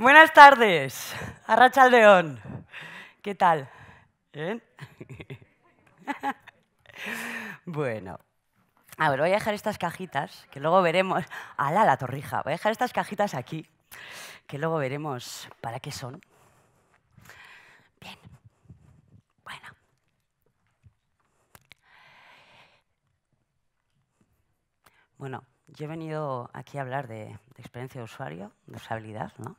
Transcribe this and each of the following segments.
Buenas tardes, Arrachaldeón. ¿Qué tal? ¿Eh? bueno, a ver, voy a dejar estas cajitas, que luego veremos. ¡Ala, la torrija! Voy a dejar estas cajitas aquí, que luego veremos para qué son. Bien. Bueno. Bueno, yo he venido aquí a hablar de, de experiencia de usuario, de usabilidad, ¿no?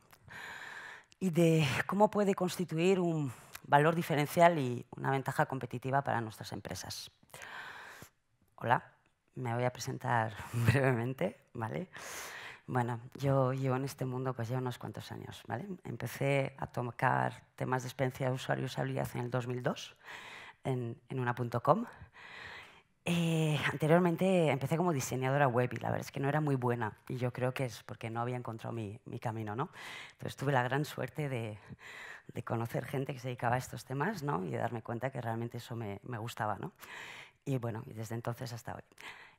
y de cómo puede constituir un valor diferencial y una ventaja competitiva para nuestras empresas. Hola, me voy a presentar brevemente, ¿vale? Bueno, yo llevo en este mundo pues ya unos cuantos años, Empecé a tocar temas de experiencia de usuario y usabilidad en el 2002 en, en una.com. Eh, anteriormente empecé como diseñadora web y la verdad es que no era muy buena y yo creo que es porque no había encontrado mi, camino, ¿no? Entonces tuve la gran suerte de, conocer gente que se dedicaba a estos temas, ¿no? Y de darme cuenta que realmente eso me, gustaba, ¿no? Y bueno, y desde entonces hasta hoy.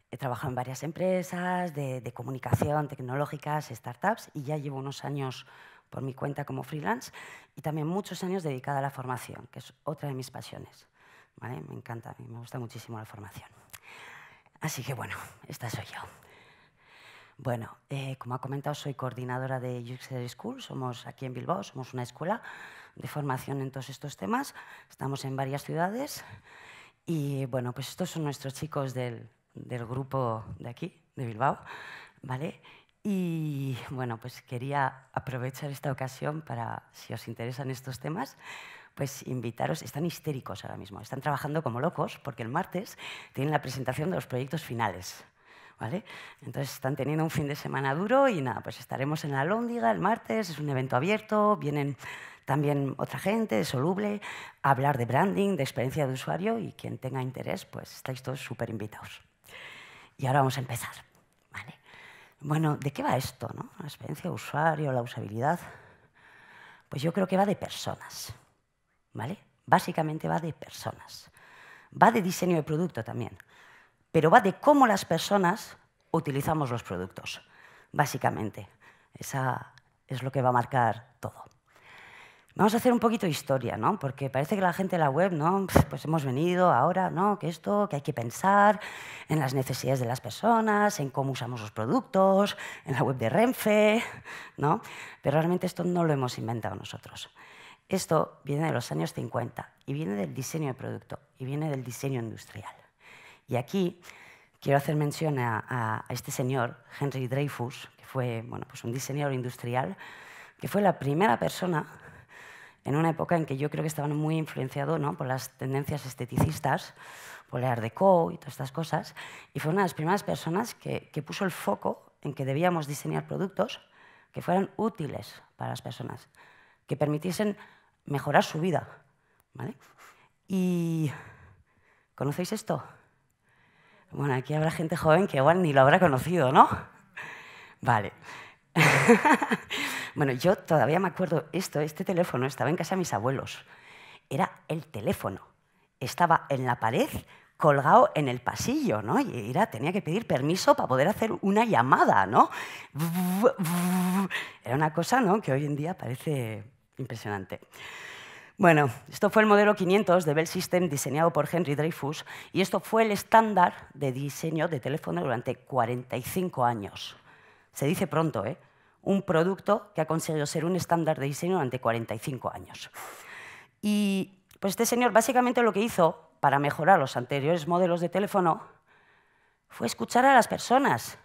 He trabajado en varias empresas de comunicación, tecnológicas, startups y ya llevo unos años por mi cuenta como freelance y también muchos años dedicada a la formación, que es otra de mis pasiones. Me encanta, me gusta muchísimo la formación. Así que bueno, esta soy yo. Bueno, eh, como ha comentado, soy coordinadora de Juxer School, somos aquí en Bilbao, somos una escuela de formación en todos estos temas, estamos en varias ciudades y bueno, pues estos son nuestros chicos del, del grupo de aquí, de Bilbao, ¿vale? Y bueno, pues quería aprovechar esta ocasión para, si os interesan estos temas, pues invitaros, están histéricos ahora mismo, están trabajando como locos porque el martes tienen la presentación de los proyectos finales. ¿Vale? Entonces están teniendo un fin de semana duro y nada, pues estaremos en la Lóndiga el martes, es un evento abierto, vienen también otra gente de Soluble a hablar de branding, de experiencia de usuario y quien tenga interés, pues estáis todos súper invitados. Y ahora vamos a empezar, ¿vale? Bueno, ¿de qué va esto, no? La experiencia de usuario, la usabilidad. Pues yo creo que va de personas. Básicamente va de personas. Va de diseño de producto también, pero va de cómo las personas utilizamos los productos, básicamente. Esa es lo que va a marcar todo. Vamos a hacer un poquito de historia, ¿no? Porque parece que la gente de la web, ¿no? Pues hemos venido ahora, ¿no? Que esto, que hay que pensar en las necesidades de las personas, en cómo usamos los productos, en la web de Renfe, ¿no? Pero realmente esto no lo hemos inventado nosotros. Esto viene de los años 50 y viene del diseño de producto y viene del diseño industrial. Y aquí quiero hacer mención a, este señor, Henry Dreyfus, que fue bueno, pues un diseñador industrial, que fue la primera persona en una época en que yo creo que estaban muy influenciados ¿no? por las tendencias esteticistas, por el Art Deco y todas estas cosas, y fue una de las primeras personas que, que puso el foco en que debíamos diseñar productos que fueran útiles para las personas, que permitiesen mejorar su vida. ¿vale? Y ¿conocéis esto? Bueno, aquí habrá gente joven que igual ni lo habrá conocido, ¿no? Vale. bueno, yo todavía me acuerdo esto, este teléfono estaba en casa de mis abuelos. Era el teléfono. Estaba en la pared colgado en el pasillo, ¿no? Y era, tenía que pedir permiso para poder hacer una llamada, ¿no? Era una cosa, ¿no? Que hoy en día parece Impresionante. Bueno, esto fue el modelo 500 de Bell System diseñado por Henry Dreyfus y esto fue el estándar de diseño de teléfono durante 45 años. Se dice pronto, ¿eh? Un producto que ha conseguido ser un estándar de diseño durante 45 años. Y pues este señor básicamente lo que hizo para mejorar los anteriores modelos de teléfono fue escuchar a las personas,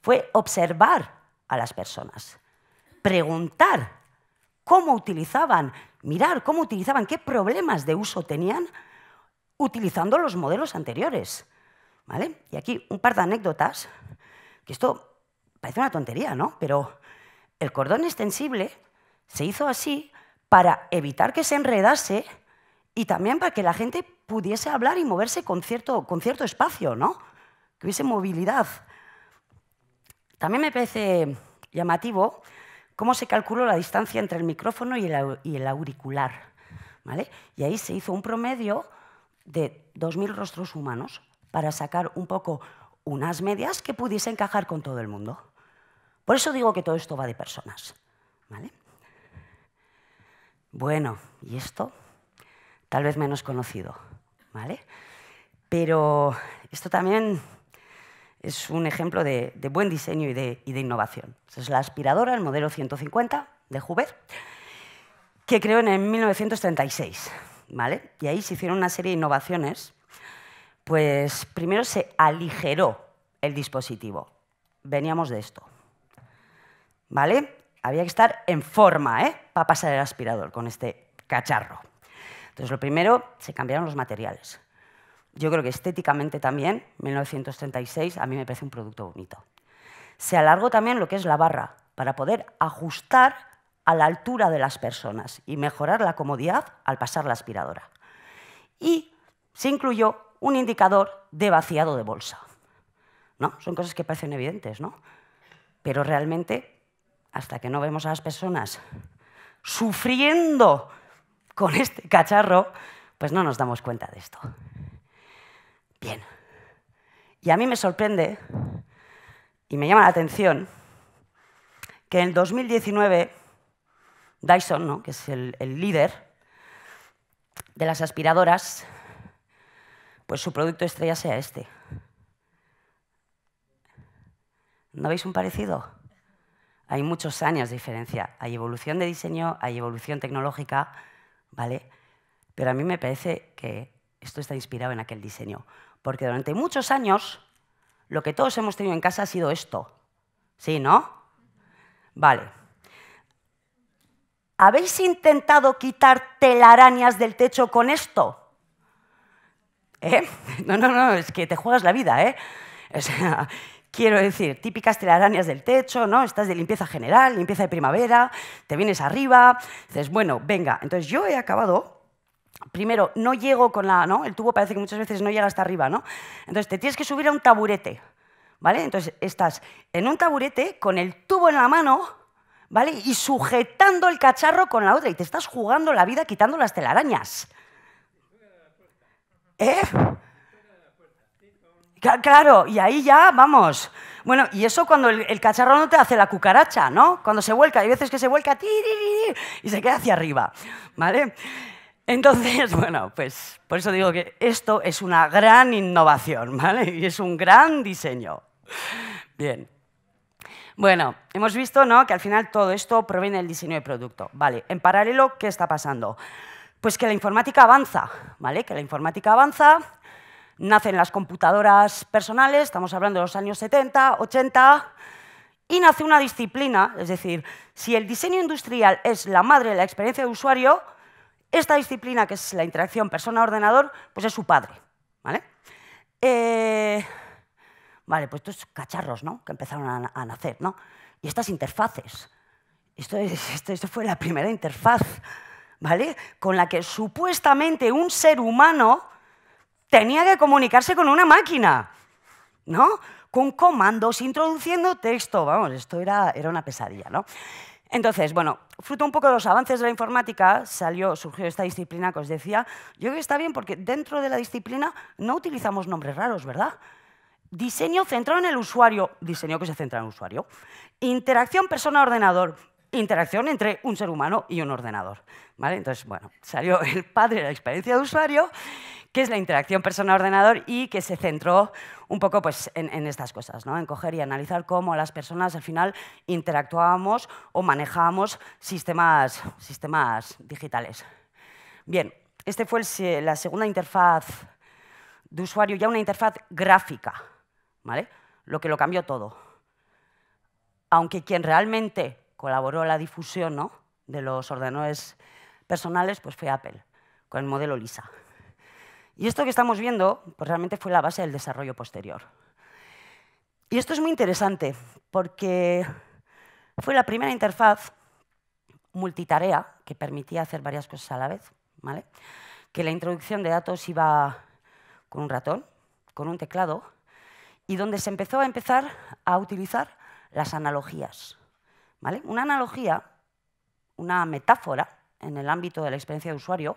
fue observar a las personas, preguntar cómo utilizaban, mirar cómo utilizaban, qué problemas de uso tenían utilizando los modelos anteriores. ¿Vale? Y aquí un par de anécdotas, que esto parece una tontería, ¿no? Pero el cordón extensible se hizo así para evitar que se enredase y también para que la gente pudiese hablar y moverse con cierto, con cierto espacio, ¿no? Que hubiese movilidad. También me parece llamativo cómo se calculó la distancia entre el micrófono y el, auricular. ¿vale? Y ahí se hizo un promedio de 2.000 rostros humanos para sacar un poco unas medias que pudiese encajar con todo el mundo. Por eso digo que todo esto va de personas. Bueno, y esto tal vez menos conocido, ¿vale? Pero esto también es un ejemplo de, buen diseño y de, innovación. es la aspiradora, el modelo 150 de Huber, que creó en 1936. ¿vale? Y ahí se hicieron una serie de innovaciones. Pues primero se aligeró el dispositivo. Veníamos de esto. ¿Vale? Había que estar en forma ¿eh? para pasar el aspirador con este cacharro. Entonces, lo primero, se cambiaron los materiales. Yo creo que estéticamente también, 1936, a mí me parece un producto bonito. Se alargó también lo que es la barra, para poder ajustar a la altura de las personas y mejorar la comodidad al pasar la aspiradora. Y se incluyó un indicador de vaciado de bolsa. ¿No? Son cosas que parecen evidentes, ¿no? Pero realmente, hasta que no vemos a las personas sufriendo con este cacharro, pues no nos damos cuenta de esto. Y a mí me sorprende y me llama la atención que en 2019 Dyson, que es el, el líder de las aspiradoras, pues su producto estrella sea este. ¿No veis un parecido? Hay muchos años de diferencia. Hay evolución de diseño, hay evolución tecnológica, ¿vale? Pero a mí me parece que esto está inspirado en aquel diseño. Porque durante muchos años lo que todos hemos tenido en casa ha sido esto. ¿Sí, no? Vale. ¿Habéis intentado quitar telarañas del techo con esto? ¿Eh? No, no, no, es que te juegas la vida, ¿eh? quiero decir, típicas telarañas del techo, ¿no? Estás de limpieza general, limpieza de primavera, te vienes arriba, dices, bueno, venga, entonces yo he acabado primero, no llego con la, ¿no? El tubo parece que muchas veces no llega hasta arriba, ¿no? Entonces te tienes que subir a un taburete, ¿vale? Entonces estás en un taburete con el tubo en la mano, ¿vale? Y sujetando el cacharro con la otra y te estás jugando la vida quitando las telarañas. ¿Eh? Claro, y ahí ya, vamos. Bueno, y eso cuando el, cacharro no te hace la cucaracha, ¿no? Cuando se vuelca, hay veces que se vuelca y se queda hacia arriba, ¿vale? Entonces, bueno, pues por eso digo que esto es una gran innovación, ¿vale? Y es un gran diseño. Bien. Bueno, hemos visto ¿no? que al final todo esto proviene del diseño de producto. Vale, en paralelo, ¿qué está pasando? Pues que la informática avanza, ¿vale? Que la informática avanza, nacen las computadoras personales, estamos hablando de los años 70, 80, y nace una disciplina, es decir, si el diseño industrial es la madre de la experiencia de usuario, esta disciplina, que es la interacción persona-ordenador, pues es su padre. ¿vale? Eh, vale, pues estos cacharros ¿no? que empezaron a, nacer, ¿no? y estas interfaces. Esto, fue la primera interfaz ¿vale? con la que supuestamente un ser humano tenía que comunicarse con una máquina, ¿no? Con comandos, introduciendo texto. Vamos, esto era, era una pesadilla, ¿no? Entonces, bueno, fruto un poco de los avances de la informática, salió, surgió esta disciplina que os decía. Yo creo que está bien porque dentro de la disciplina no utilizamos nombres raros, ¿verdad? Diseño centrado en el usuario, diseño que se centra en el usuario. Interacción persona-ordenador, interacción entre un ser humano y un ordenador. ¿vale? Entonces, bueno, salió el padre de la experiencia de usuario, que es la interacción persona-ordenador y que se centró un poco pues, en, estas cosas, ¿no? en coger y analizar cómo las personas al final interactuábamos o manejábamos sistemas, sistemas digitales. Bien, este fue la segunda interfaz de usuario, ya una interfaz gráfica, ¿vale? lo que lo cambió todo. Aunque quien realmente colaboró en la difusión ¿no? de los ordenadores personales pues fue Apple, con el modelo Lisa. Y esto que estamos viendo, pues realmente fue la base del desarrollo posterior. Y esto es muy interesante, porque fue la primera interfaz multitarea que permitía hacer varias cosas a la vez, ¿vale? que la introducción de datos iba con un ratón, con un teclado, y donde se empezó a empezar a utilizar las analogías. ¿vale? Una analogía, una metáfora en el ámbito de la experiencia de usuario,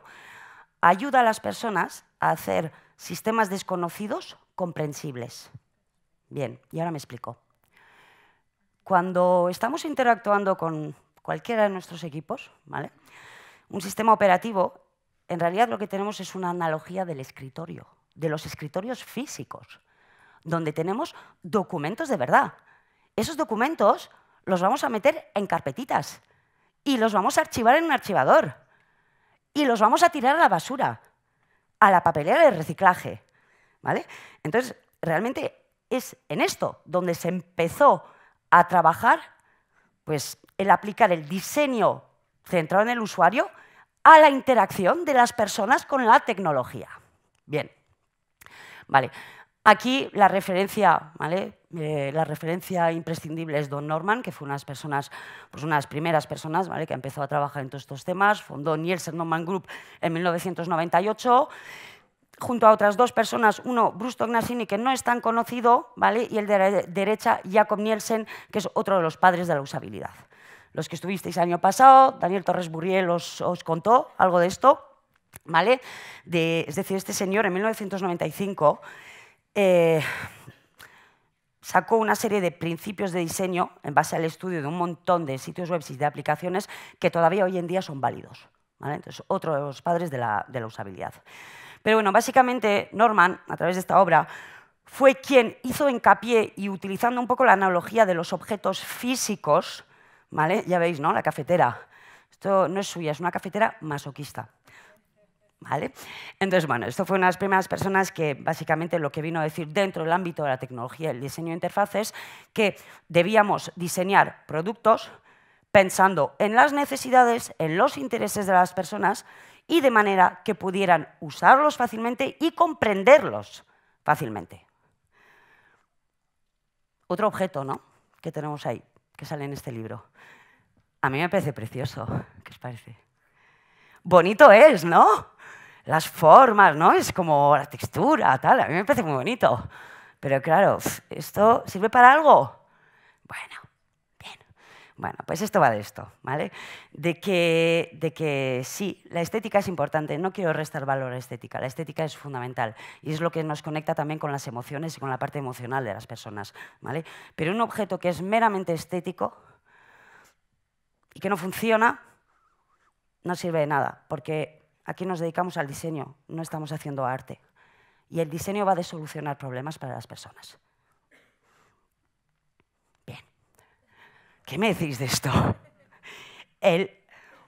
ayuda a las personas a hacer sistemas desconocidos comprensibles. Bien, y ahora me explico. Cuando estamos interactuando con cualquiera de nuestros equipos, ¿vale? un sistema operativo, en realidad lo que tenemos es una analogía del escritorio, de los escritorios físicos, donde tenemos documentos de verdad. Esos documentos los vamos a meter en carpetitas y los vamos a archivar en un archivador y los vamos a tirar a la basura, a la papelera de reciclaje. ¿vale? Entonces, realmente es en esto donde se empezó a trabajar pues, el aplicar el diseño centrado en el usuario a la interacción de las personas con la tecnología. Bien, vale. Aquí la referencia, ¿vale? Eh, la referencia imprescindible es Don Norman, que fue unas personas, pues unas primeras personas ¿vale? que empezó a trabajar en todos estos temas. Fundó Nielsen Norman Group en 1998 junto a otras dos personas, uno Bruce Tognasini, que no es tan conocido, ¿vale? y el de la derecha, Jacob Nielsen, que es otro de los padres de la usabilidad. Los que estuvisteis el año pasado, Daniel Torres Burriel os, contó algo de esto, ¿vale? De, es decir, este señor en 1995 eh, sacó una serie de principios de diseño en base al estudio de un montón de sitios web y de aplicaciones que todavía hoy en día son válidos. Entonces, otro padres de la, usabilidad. Pero bueno, básicamente Norman, a través de esta obra, fue quien hizo hincapié y utilizando un poco la analogía de los objetos físicos, ¿vale? Ya veis, ¿no? La cafetera. Esto no es suya, es una cafetera masoquista. Entonces, bueno, esto fue una de las primeras personas que básicamente lo que vino a decir dentro del ámbito de la tecnología y el diseño de interfaces, que debíamos diseñar productos pensando en las necesidades, en los intereses de las personas y de manera que pudieran usarlos fácilmente y comprenderlos fácilmente. Otro objeto ¿no? que tenemos ahí, que sale en este libro. A mí me parece precioso. ¿Qué os parece? Bonito es, ¿no? las formas, ¿no? Es como la textura, tal. A mí me parece muy bonito. Pero claro, ¿esto sirve para algo? Bueno, bien. Bueno, pues esto va de esto, ¿vale? De que, de que sí, la estética es importante. No quiero restar valor a la estética. La estética es fundamental y es lo que nos conecta también con las emociones y con la parte emocional de las personas, ¿vale? Pero un objeto que es meramente estético y que no funciona, no sirve de nada, porque Aquí nos dedicamos al diseño, no estamos haciendo arte. Y el diseño va de solucionar problemas para las personas. Bien. ¿Qué me decís de esto? El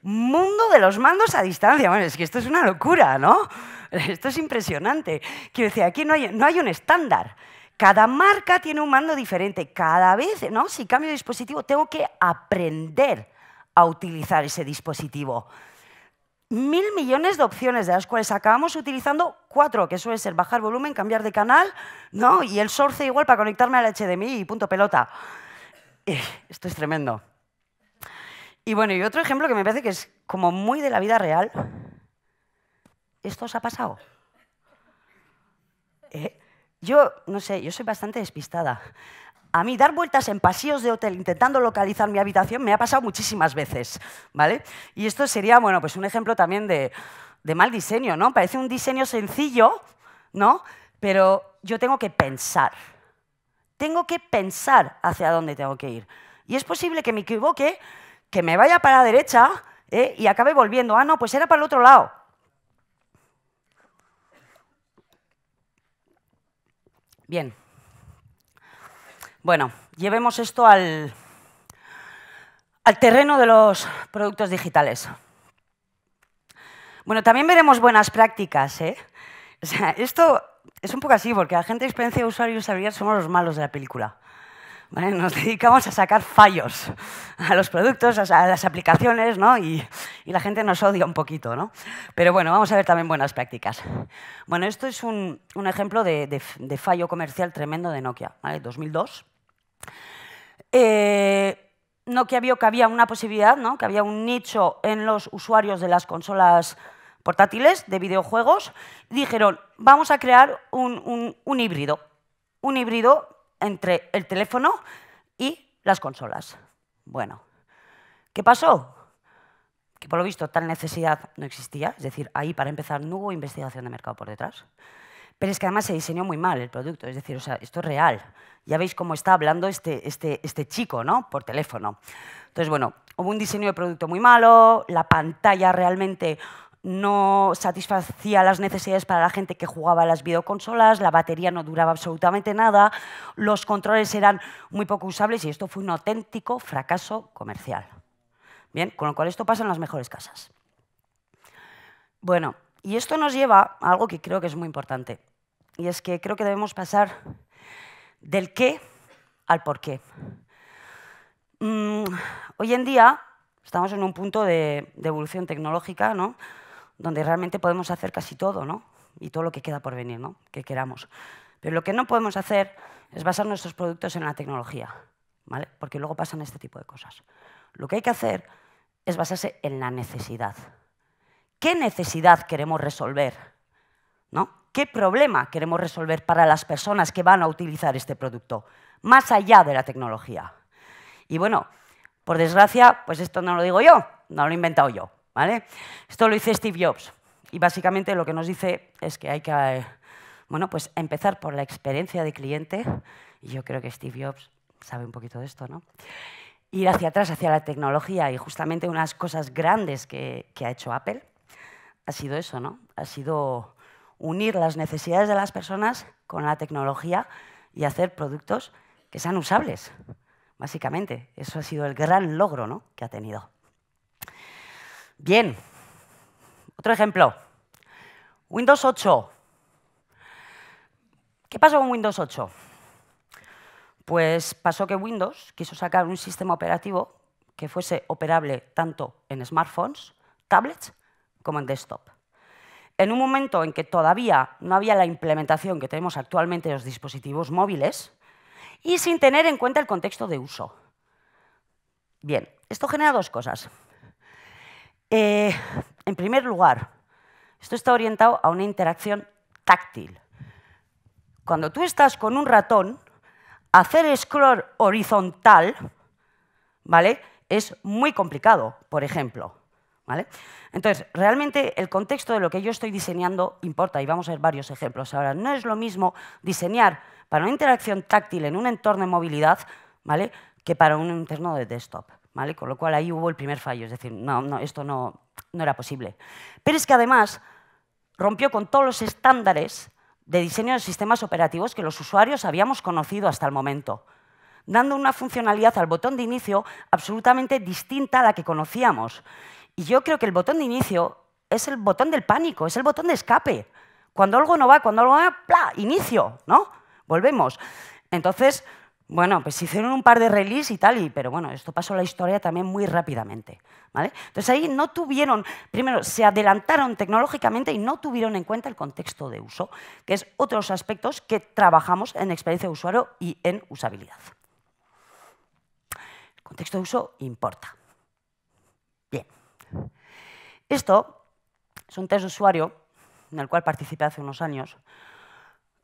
mundo de los mandos a distancia. Bueno, es que esto es una locura, ¿no? Esto es impresionante. Quiero decir, aquí no hay, no hay un estándar. Cada marca tiene un mando diferente. Cada vez, ¿no? Si cambio de dispositivo, tengo que aprender a utilizar ese dispositivo mil millones de opciones, de las cuales acabamos utilizando cuatro, que suele ser bajar volumen, cambiar de canal, ¿no? Y el source igual para conectarme al HDMI y punto pelota. Eh, esto es tremendo. Y bueno, y otro ejemplo que me parece que es como muy de la vida real. ¿Esto os ha pasado? Eh, yo, no sé, yo soy bastante despistada. A mí dar vueltas en pasillos de hotel intentando localizar mi habitación me ha pasado muchísimas veces, ¿vale? Y esto sería, bueno, pues un ejemplo también de, mal diseño, ¿no? Parece un diseño sencillo, ¿no? Pero yo tengo que pensar. Tengo que pensar hacia dónde tengo que ir. Y es posible que me equivoque, que me vaya para la derecha ¿eh? y acabe volviendo. Ah, no, pues era para el otro lado. Bien. Bueno, llevemos esto al, al terreno de los productos digitales. Bueno, también veremos buenas prácticas. ¿eh? esto es un poco así, porque la gente de experiencia de usuario y usabilidad somos los malos de la película. Nos dedicamos a sacar fallos a los productos, a las aplicaciones, ¿no? Y, la gente nos odia un poquito, ¿no? Pero bueno, vamos a ver también buenas prácticas. Bueno, esto es un, ejemplo de, fallo comercial tremendo de Nokia, ¿vale? 2002. Eh, no que vio que había una posibilidad, que había un nicho en los usuarios de las consolas portátiles de videojuegos, dijeron, vamos a crear un, un híbrido, un híbrido entre el teléfono y las consolas. Bueno, ¿qué pasó? Que por lo visto tal necesidad no existía, es decir, ahí para empezar no hubo investigación de mercado por detrás. Pero es que además se diseñó muy mal el producto, es decir, o sea, esto es real. Ya veis cómo está hablando este, este, este chico, ¿no? Por teléfono. Entonces, bueno, hubo un diseño de producto muy malo, la pantalla realmente no satisfacía las necesidades para la gente que jugaba a las videoconsolas, la batería no duraba absolutamente nada, los controles eran muy poco usables y esto fue un auténtico fracaso comercial. Bien, con lo cual esto pasa en las mejores casas. Bueno, y esto nos lleva a algo que creo que es muy importante. Y es que creo que debemos pasar del qué al por qué. Mm, hoy en día estamos en un punto de, de evolución tecnológica, ¿no? donde realmente podemos hacer casi todo, ¿no? y todo lo que queda por venir, ¿no? que queramos. Pero lo que no podemos hacer es basar nuestros productos en la tecnología, ¿vale? porque luego pasan este tipo de cosas. Lo que hay que hacer es basarse en la necesidad. ¿Qué necesidad queremos resolver? ¿No? ¿Qué problema queremos resolver para las personas que van a utilizar este producto? Más allá de la tecnología. Y bueno, por desgracia, pues esto no lo digo yo, no lo he inventado yo. ¿vale? Esto lo dice Steve Jobs. Y básicamente lo que nos dice es que hay que bueno, pues empezar por la experiencia de cliente. Y yo creo que Steve Jobs sabe un poquito de esto, ¿no? Ir hacia atrás, hacia la tecnología. Y justamente unas cosas grandes que, que ha hecho Apple ha sido eso, ¿no? Ha sido unir las necesidades de las personas con la tecnología y hacer productos que sean usables, básicamente. Eso ha sido el gran logro ¿no? que ha tenido. Bien, otro ejemplo. Windows 8. ¿Qué pasó con Windows 8? Pues pasó que Windows quiso sacar un sistema operativo que fuese operable tanto en smartphones, tablets como en desktop en un momento en que todavía no había la implementación que tenemos actualmente de los dispositivos móviles y sin tener en cuenta el contexto de uso. Bien, esto genera dos cosas. Eh, en primer lugar, esto está orientado a una interacción táctil. Cuando tú estás con un ratón, hacer scroll horizontal ¿vale? es muy complicado, por ejemplo. Entonces, realmente el contexto de lo que yo estoy diseñando importa y vamos a ver varios ejemplos. Ahora, no es lo mismo diseñar para una interacción táctil en un entorno de movilidad ¿vale? que para un entorno de desktop. ¿vale? Con lo cual ahí hubo el primer fallo, es decir, no, no, esto no, no era posible. Pero es que además rompió con todos los estándares de diseño de sistemas operativos que los usuarios habíamos conocido hasta el momento dando una funcionalidad al botón de inicio absolutamente distinta a la que conocíamos. Y yo creo que el botón de inicio es el botón del pánico, es el botón de escape. Cuando algo no va, cuando algo va, ¡pla! Inicio, ¿no? Volvemos. Entonces, bueno, pues hicieron un par de release y tal, y, pero bueno, esto pasó la historia también muy rápidamente. ¿vale? Entonces ahí no tuvieron, primero, se adelantaron tecnológicamente y no tuvieron en cuenta el contexto de uso, que es otros aspectos que trabajamos en experiencia de usuario y en usabilidad. El contexto de uso importa. Esto es un test de usuario en el cual participé hace unos años.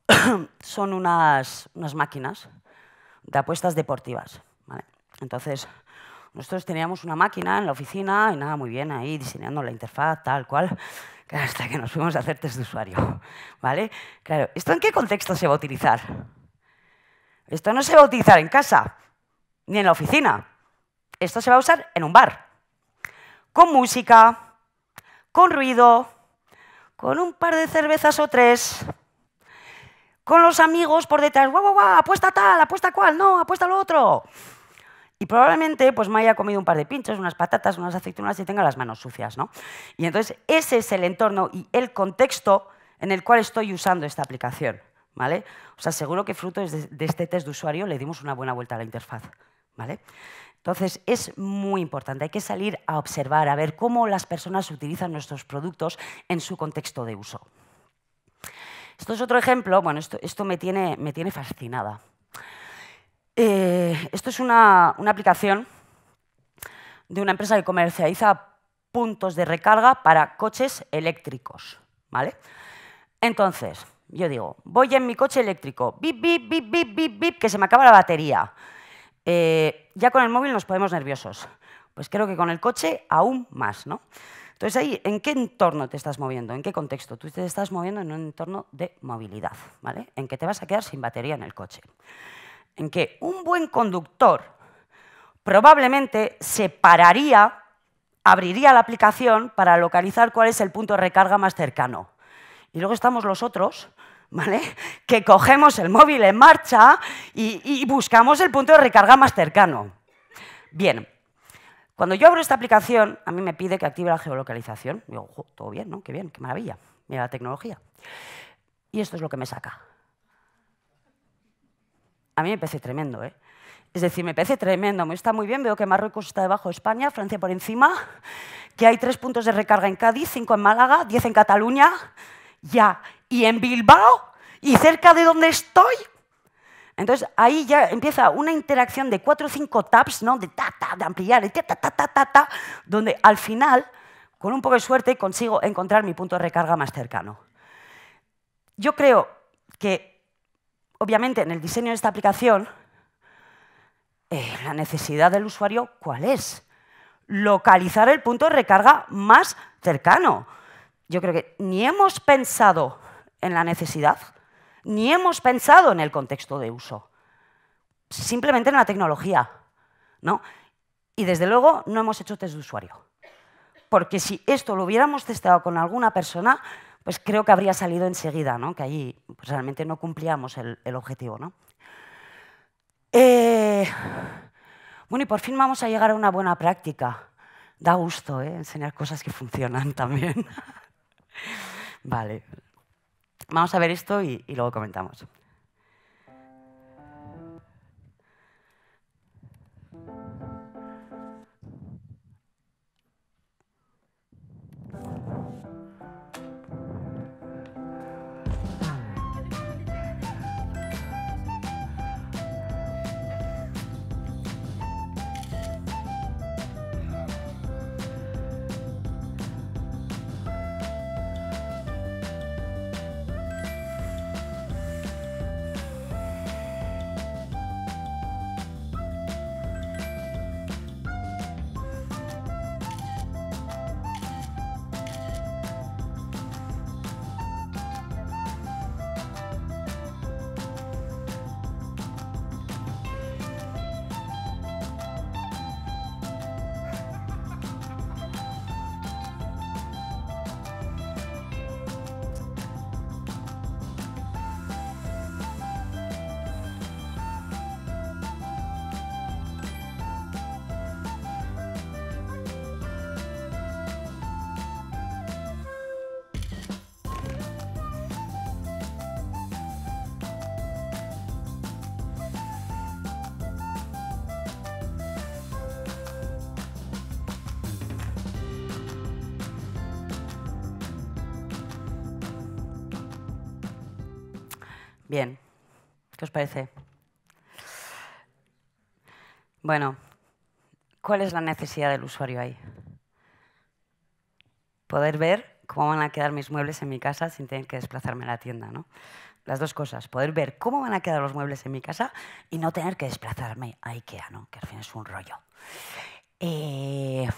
Son unas, unas máquinas de apuestas deportivas. Entonces, nosotros teníamos una máquina en la oficina y nada, muy bien ahí diseñando la interfaz, tal cual, hasta que nos fuimos a hacer test de usuario. ¿Vale? Claro, ¿esto en qué contexto se va a utilizar? Esto no se va a utilizar en casa, ni en la oficina. Esto se va a usar en un bar, con música, con ruido, con un par de cervezas o tres, con los amigos por detrás, guau, guau, guau, apuesta tal, apuesta cual, no, apuesta lo otro. Y probablemente pues me haya comido un par de pinchos, unas patatas, unas aceitunas y tenga las manos sucias, ¿no? Y entonces ese es el entorno y el contexto en el cual estoy usando esta aplicación, ¿vale? O sea, seguro que fruto de este test de usuario le dimos una buena vuelta a la interfaz, ¿vale? Entonces, es muy importante, hay que salir a observar, a ver cómo las personas utilizan nuestros productos en su contexto de uso. Esto es otro ejemplo, bueno, esto, me, tiene, me, tiene, fascinada. Eh, esto es una, aplicación de una empresa que comercializa puntos de recarga para coches eléctricos, ¿vale? Entonces, yo digo, voy en mi coche eléctrico, bip, bip, bip, bip, bip, bip, que se me acaba la batería. Eh, ya con el móvil nos podemos nerviosos. Pues creo que con el coche aún más, ¿no? Entonces ahí, ¿en qué entorno te estás moviendo? ¿En qué contexto? Tú te estás moviendo en un entorno de movilidad, ¿vale? En que te vas a quedar sin batería en el coche. En que un buen conductor probablemente se pararía, abriría la aplicación para localizar cuál es el punto de recarga más cercano. Y luego estamos los otros ¿Vale? Que cogemos el móvil en marcha y, buscamos el punto de recarga más cercano. Bien, cuando yo abro esta aplicación, a mí me pide que active la geolocalización. Y digo, todo bien, ¿no? Qué bien, qué maravilla. Mira la tecnología. Y esto es lo que me saca. A mí me parece tremendo, ¿eh? Es decir, me parece tremendo, me está muy bien, veo que Marruecos está debajo de España, Francia por encima, que hay tres puntos de recarga en Cádiz, cinco en Málaga, diez en Cataluña, ya y en Bilbao y cerca de donde estoy. Entonces ahí ya empieza una interacción de cuatro o cinco taps, ¿no? De ta, ta, de ampliar, de ta, ta, ta, ta, ta, donde al final, con un poco de suerte, consigo encontrar mi punto de recarga más cercano. Yo creo que, obviamente, en el diseño de esta aplicación, eh, la necesidad del usuario, ¿cuál es? Localizar el punto de recarga más cercano. Yo creo que ni hemos pensado en la necesidad, ni hemos pensado en el contexto de uso, simplemente en la tecnología. ¿no? Y desde luego no hemos hecho test de usuario. Porque si esto lo hubiéramos testado con alguna persona, pues creo que habría salido enseguida, ¿no? que ahí pues, realmente no cumplíamos el, objetivo. ¿no? Eh, bueno, y por fin vamos a llegar a una buena práctica. Da gusto ¿eh? enseñar cosas que funcionan también. vale. Vamos a ver esto y, luego comentamos. Bien, ¿qué os parece? Bueno, ¿cuál es la necesidad del usuario ahí? Poder ver cómo van a quedar mis muebles en mi casa sin tener que desplazarme a la tienda, ¿no? Las dos cosas, poder ver cómo van a quedar los muebles en mi casa y no tener que desplazarme a IKEA, ¿no? Que al fin es un rollo. Eh,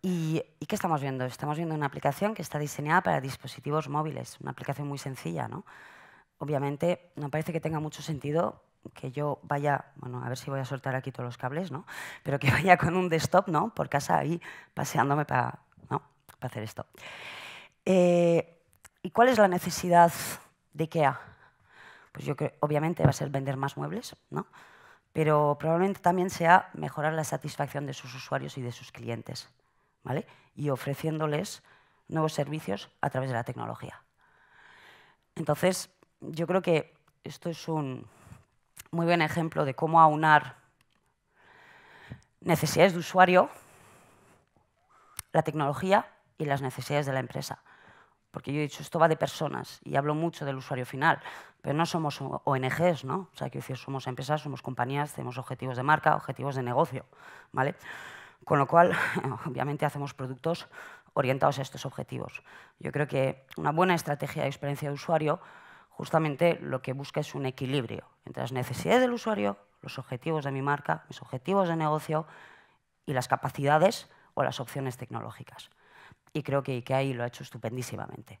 ¿Y, qué estamos viendo? Estamos viendo una aplicación que está diseñada para dispositivos móviles, una aplicación muy sencilla, ¿no? obviamente no parece que tenga mucho sentido que yo vaya, bueno, a ver si voy a soltar aquí todos los cables, ¿no? Pero que vaya con un desktop, ¿no? Por casa ahí paseándome para ¿no? hacer esto. Eh, ¿Y cuál es la necesidad de IKEA? Pues yo creo, obviamente va a ser vender más muebles, ¿no? Pero probablemente también sea mejorar la satisfacción de sus usuarios y de sus clientes, ¿vale? Y ofreciéndoles nuevos servicios a través de la tecnología. Entonces, yo creo que esto es un muy buen ejemplo de cómo aunar necesidades de usuario, la tecnología y las necesidades de la empresa. Porque yo he dicho, esto va de personas y hablo mucho del usuario final, pero no somos ONGs, ¿no? O sea, que decir, somos empresas, somos compañías, tenemos objetivos de marca, objetivos de negocio, ¿vale? Con lo cual, obviamente hacemos productos orientados a estos objetivos. Yo creo que una buena estrategia de experiencia de usuario justamente lo que busca es un equilibrio entre las necesidades del usuario, los objetivos de mi marca, mis objetivos de negocio y las capacidades o las opciones tecnológicas. Y creo que IKEA ahí lo ha hecho estupendísimamente.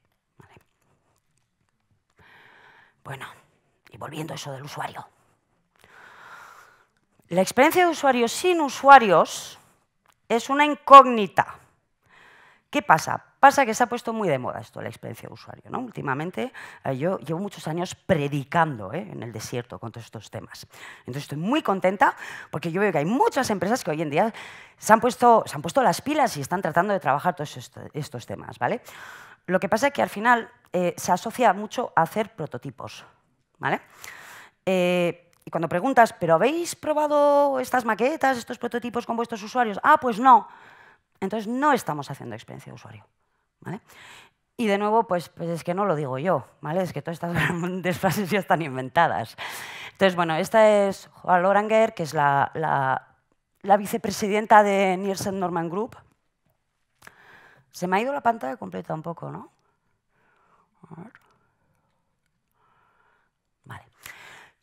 Bueno, y volviendo a eso del usuario. La experiencia de usuarios sin usuarios es una incógnita. ¿Qué pasa? Pasa que se ha puesto muy de moda esto, la experiencia de usuario. ¿no? Últimamente eh, yo llevo muchos años predicando ¿eh? en el desierto con todos estos temas. Entonces estoy muy contenta porque yo veo que hay muchas empresas que hoy en día se han puesto, se han puesto las pilas y están tratando de trabajar todos estos temas. ¿vale? Lo que pasa es que al final eh, se asocia mucho a hacer prototipos. ¿vale? y cuando preguntas, ¿pero habéis probado estas maquetas, estos prototipos con vuestros usuarios? Ah, pues no. Entonces no estamos haciendo experiencia de usuario. ¿vale? Y de nuevo, pues, pues es que no lo digo yo, ¿vale? Es que todas estas frases ya están inventadas. Entonces, bueno, esta es Joa Loranger, que es la, la, vicepresidenta de Nielsen Norman Group. Se me ha ido la pantalla completa un poco, ¿no? A ver.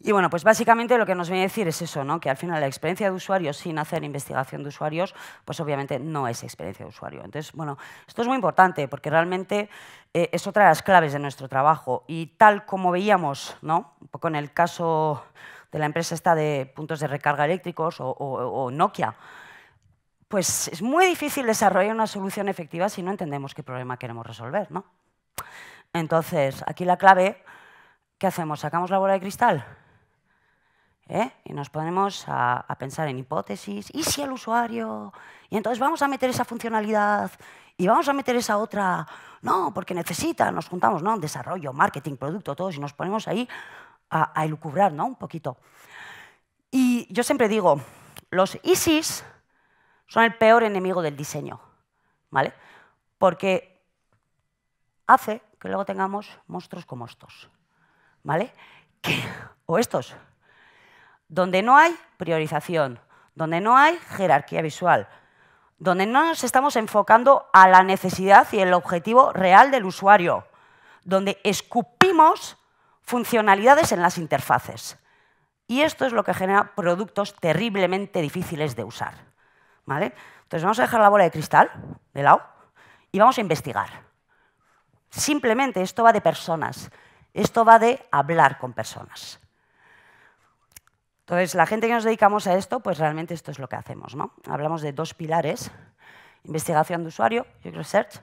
Y bueno, pues básicamente lo que nos viene a decir es eso, ¿no? que al final la experiencia de usuarios sin hacer investigación de usuarios, pues obviamente no es experiencia de usuario. Entonces, bueno, esto es muy importante porque realmente eh, es otra de las claves de nuestro trabajo. Y tal como veíamos, ¿no? un poco en el caso de la empresa esta de puntos de recarga eléctricos o, o Nokia, pues es muy difícil desarrollar una solución efectiva si no entendemos qué problema queremos resolver. ¿no? Entonces, aquí la clave, ¿qué hacemos? ¿Sacamos la bola de cristal? ¿eh? Y nos ponemos a, pensar en hipótesis. ¿Y si el usuario? Y entonces vamos a meter esa funcionalidad y vamos a meter esa otra. No, porque necesita. Nos juntamos, ¿no? desarrollo, marketing, producto, todos. Y nos ponemos ahí a, elucubrar, ¿no? Un poquito. Y yo siempre digo, los ISIS son el peor enemigo del diseño, ¿vale? Porque hace que luego tengamos monstruos como estos, ¿vale? o estos, donde no hay priorización, donde no hay jerarquía visual, donde no nos estamos enfocando a la necesidad y el objetivo real del usuario, donde escupimos funcionalidades en las interfaces. Y esto es lo que genera productos terriblemente difíciles de usar. Entonces vamos a dejar la bola de cristal de lado y vamos a investigar. Simplemente esto va de personas, esto va de hablar con personas. Entonces, la gente que nos dedicamos a esto, pues realmente esto es lo que hacemos. ¿no? Hablamos de dos pilares, investigación de usuario, research,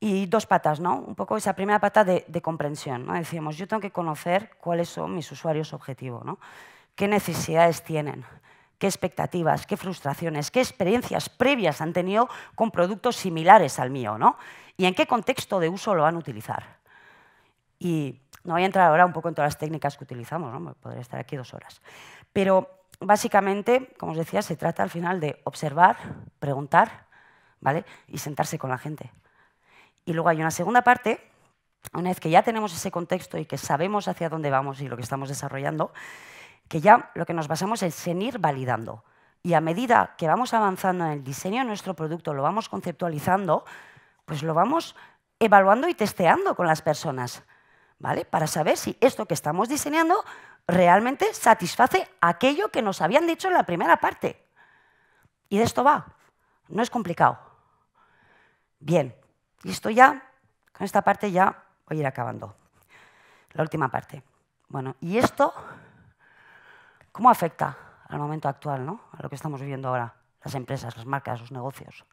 y dos patas, ¿no? Un poco esa primera pata de, comprensión, ¿no? Decíamos, yo tengo que conocer cuáles son mis usuarios objetivo, ¿no? ¿Qué necesidades tienen? ¿Qué expectativas? ¿Qué frustraciones? ¿Qué experiencias previas han tenido con productos similares al mío, ¿no? ¿Y en qué contexto de uso lo van a utilizar? Y no voy a entrar ahora un poco en todas las técnicas que utilizamos, ¿no? podría estar aquí dos horas. Pero básicamente, como os decía, se trata al final de observar, preguntar ¿vale? y sentarse con la gente. Y luego hay una segunda parte, una vez que ya tenemos ese contexto y que sabemos hacia dónde vamos y lo que estamos desarrollando, que ya lo que nos basamos es en ir validando. Y a medida que vamos avanzando en el diseño de nuestro producto, lo vamos conceptualizando, pues lo vamos evaluando y testeando con las personas. ¿vale? Para saber si esto que estamos diseñando realmente satisface aquello que nos habían dicho en la primera parte. Y de esto va. No es complicado. Bien, y esto ya, con esta parte ya voy a ir acabando. La última parte. Bueno, ¿y esto cómo afecta al momento actual, ¿no? a lo que estamos viviendo ahora, las empresas, las marcas, los negocios?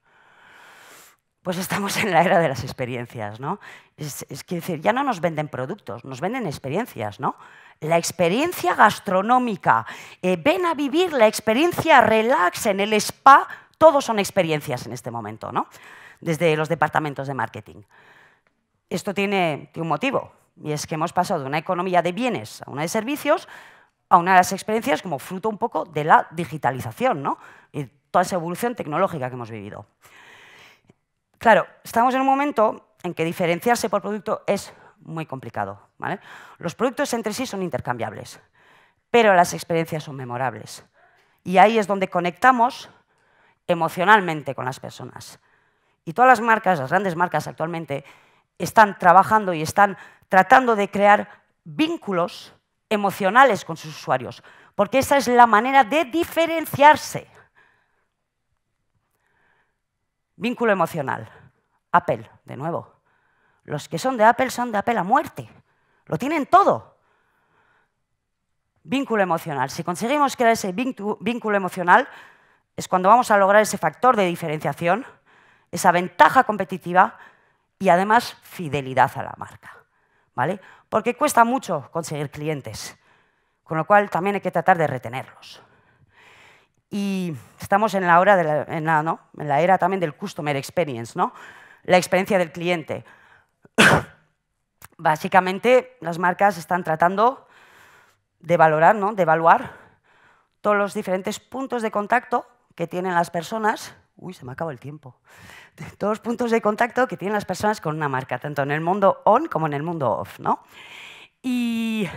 pues estamos en la era de las experiencias, ¿no? Es, es que ya no nos venden productos, nos venden experiencias, ¿no? La experiencia gastronómica, eh, ven a vivir la experiencia relax en el spa, todos son experiencias en este momento, ¿no? Desde los departamentos de marketing. Esto tiene, tiene un motivo, y es que hemos pasado de una economía de bienes a una de servicios, a una de las experiencias como fruto un poco de la digitalización, ¿no? Y toda esa evolución tecnológica que hemos vivido. Claro, estamos en un momento en que diferenciarse por producto es muy complicado. Los productos entre sí son intercambiables, pero las experiencias son memorables. Y ahí es donde conectamos emocionalmente con las personas. Y todas las marcas, las grandes marcas actualmente, están trabajando y están tratando de crear vínculos emocionales con sus usuarios, porque esa es la manera de diferenciarse. Vínculo emocional. Apple, de nuevo. Los que son de Apple son de Apple a muerte. Lo tienen todo. Vínculo emocional. Si conseguimos crear ese vínculo emocional, es cuando vamos a lograr ese factor de diferenciación, esa ventaja competitiva y además fidelidad a la marca. ¿Vale? Porque cuesta mucho conseguir clientes, con lo cual también hay que tratar de retenerlos. Y estamos en la, hora de la, ¿no? en la era también del customer experience, ¿no? la experiencia del cliente. Básicamente, las marcas están tratando de valorar, ¿no? de evaluar todos los diferentes puntos de contacto que tienen las personas. Uy, se me acabó el tiempo. Todos los puntos de contacto que tienen las personas con una marca, tanto en el mundo on como en el mundo off. ¿no? Y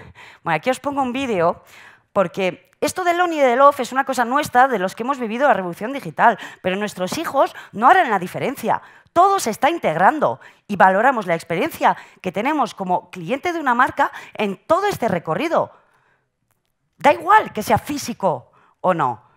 bueno, aquí os pongo un vídeo porque esto del on y del off es una cosa nuestra de los que hemos vivido la revolución digital, pero nuestros hijos no harán la diferencia. Todo se está integrando y valoramos la experiencia que tenemos como cliente de una marca en todo este recorrido. Da igual que sea físico o no.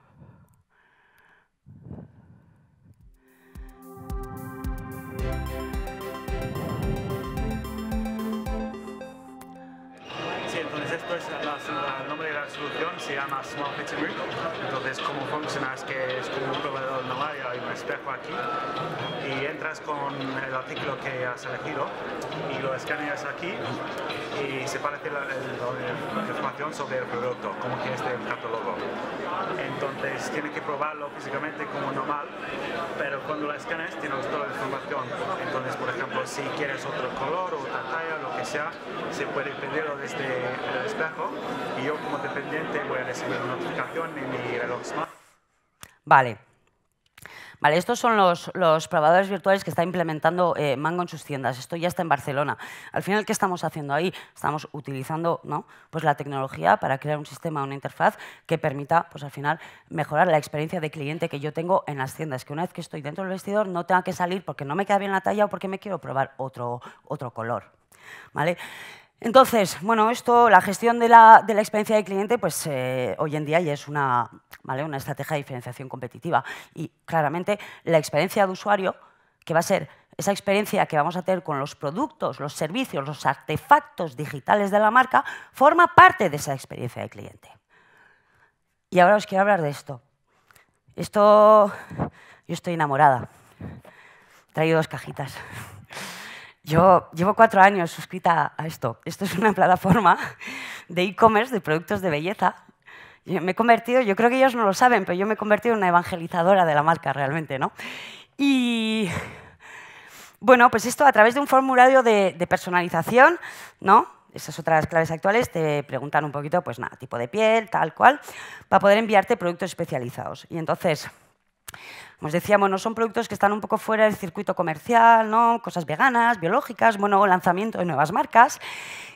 solución se llama Small Fitting Entonces, cómo funciona es que es como un proveedor y hay un espejo aquí y entras con el artículo que has elegido y lo escaneas aquí y se parece la, la información sobre el producto, como que es del catálogo entonces tiene que probarlo físicamente como normal, pero cuando la escaneas tienes toda la información. Entonces, por ejemplo, si quieres otro color o otra talla, lo que sea, se puede pedirlo desde el espejo y yo como dependiente voy a recibir una notificación en mi reloj smart. Vale estos son los, probadores virtuales que está implementando eh, Mango en sus tiendas. Esto ya está en Barcelona. Al final, ¿qué estamos haciendo ahí? Estamos utilizando ¿no? pues la tecnología para crear un sistema, una interfaz que permita pues, al final mejorar la experiencia de cliente que yo tengo en las tiendas. Que una vez que estoy dentro del vestidor no tenga que salir porque no me queda bien la talla o porque me quiero probar otro, otro color. ¿Vale? Entonces, bueno, esto, la gestión de la, experiencia del cliente, pues eh, hoy en día ya es una, una estrategia de diferenciación competitiva. Y claramente la experiencia de usuario, que va a ser esa experiencia que vamos a tener con los productos, los servicios, los artefactos digitales de la marca, forma parte de esa experiencia del cliente. Y ahora os quiero hablar de esto. Esto, yo estoy enamorada. He traído dos cajitas. Yo llevo cuatro años suscrita a esto. Esto es una plataforma de e-commerce de productos de belleza. Me he convertido, yo creo que ellos no lo saben, pero yo me he convertido en una evangelizadora de la marca realmente, ¿no? Y bueno, pues esto a través de un formulario de, personalización, ¿no? Esas otras claves actuales te preguntan un poquito, pues nada, tipo de piel, tal cual, para poder enviarte productos especializados. Y entonces, como os decíamos, no son productos que están un poco fuera del circuito comercial, ¿no? cosas veganas, biológicas, bueno, lanzamiento de nuevas marcas.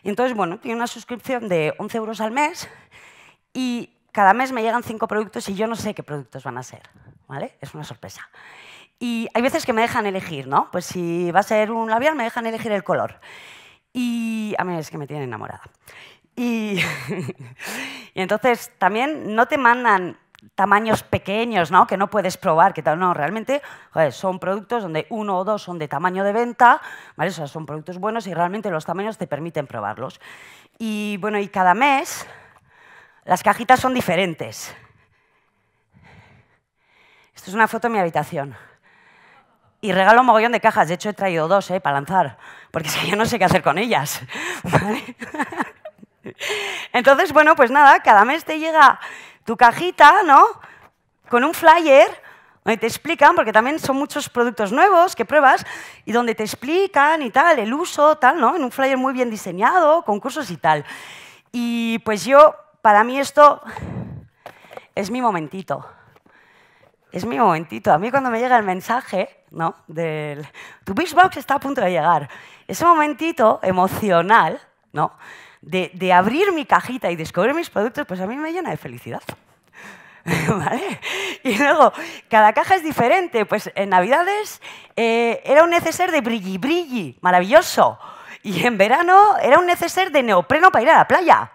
Y entonces, bueno, tiene una suscripción de 11 euros al mes y cada mes me llegan cinco productos y yo no sé qué productos van a ser. ¿vale? Es una sorpresa. Y hay veces que me dejan elegir, ¿no? Pues si va a ser un labial, me dejan elegir el color. Y a mí es que me tiene enamorada. y entonces también no te mandan tamaños pequeños, ¿no? Que no puedes probar, que tal, no, realmente son productos donde uno o dos son de tamaño de venta, ¿vale? O son productos buenos y realmente los tamaños te permiten probarlos. Y bueno, y cada mes las cajitas son diferentes. Esto es una foto de mi habitación. Y regalo un mogollón de cajas. De hecho, he traído dos ¿eh? para lanzar, porque si yo no sé qué hacer con ellas. Entonces, bueno, pues nada, cada mes te llega tu cajita, ¿no? Con un flyer donde te explican, porque también son muchos productos nuevos que pruebas, y donde te explican y tal, el uso, tal, ¿no? En un flyer muy bien diseñado, concursos y tal. Y pues yo, para mí esto es mi momentito. Es mi momentito. A mí cuando me llega el mensaje, ¿no? Del, tu Big está a punto de llegar. Ese momentito emocional, ¿no? de, abrir mi cajita y descubrir mis productos, pues a mí me llena de felicidad. ¿Vale? Y luego, cada caja es diferente. Pues en Navidades eh, era un neceser de brilli brilli, maravilloso. Y en verano era un neceser de neopreno para ir a la playa.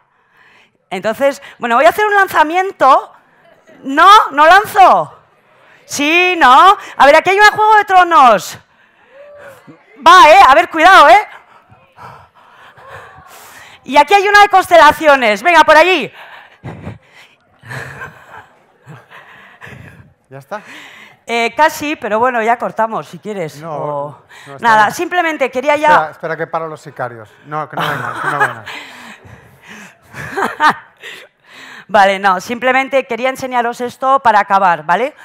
Entonces, bueno, voy a hacer un lanzamiento. No, no lanzo. Sí, no. A ver, aquí hay un juego de tronos. Va, ¿eh? A ver, cuidado, ¿eh? Y aquí hay una de constelaciones. Venga, por allí. ¿Ya está? Eh, casi, pero bueno, ya cortamos si quieres. No, Nada, simplemente quería ya. Espera, que paro los sicarios. No, que no que no vengan. vale, no, simplemente quería enseñaros esto para acabar, ¿vale?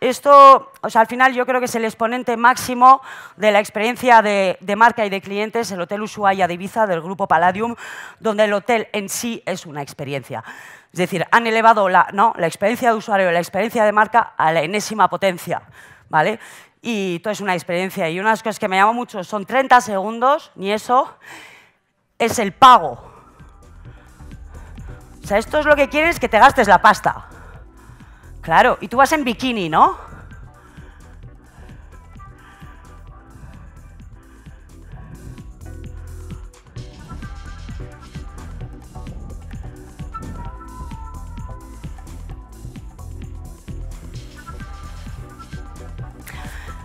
Esto, o sea, al final yo creo que es el exponente máximo de la experiencia de, de marca y de clientes, el Hotel Ushuaia de Ibiza del Grupo Palladium, donde el hotel en sí es una experiencia. Es decir, han elevado la, ¿no? la experiencia de usuario y la experiencia de marca a la enésima potencia. ¿vale? Y todo es una experiencia. Y una de las cosas que me llama mucho son 30 segundos, ni eso, es el pago. O sea, esto es lo que quieres, que te gastes la pasta. Claro, y tú vas en bikini, ¿no?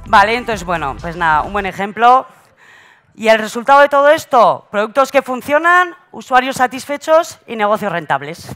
Vale, entonces, bueno, pues nada, un buen ejemplo. Y el resultado de todo esto, productos que funcionan, usuarios satisfechos y negocios rentables.